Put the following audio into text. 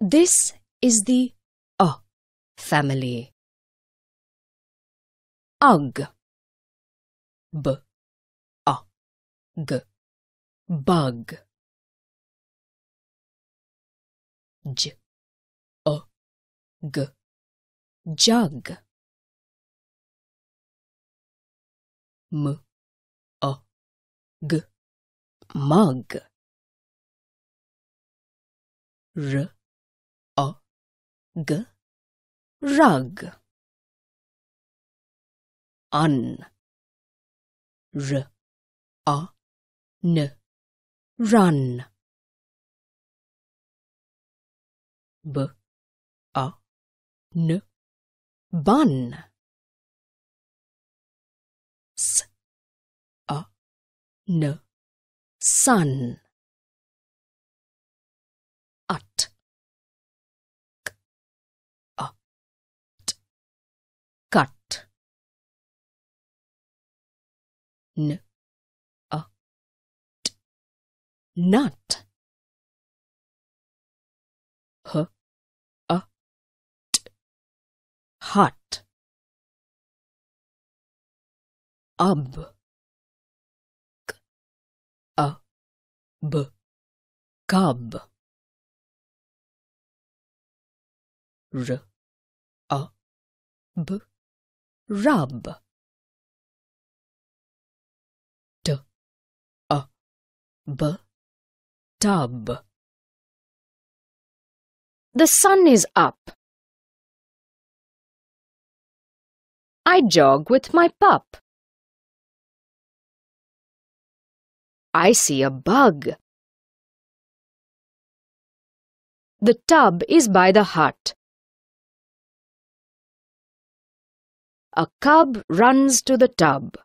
This is the A family. Ug. B. A. G. Bug. J. A. G. Jug. M. A. G. Mug. R. Rug. Rug. Un. R. A. N. Run. B. A. N. Bun. S. A. N. Sun. N. A. T. Nut. H. A. T. Hot. Ab. K. A. B. Cub. R. A. B. Rub. B. Tub. The sun is up. I jog with my pup. I see a bug. The tub is by the hut. A cub runs to the tub.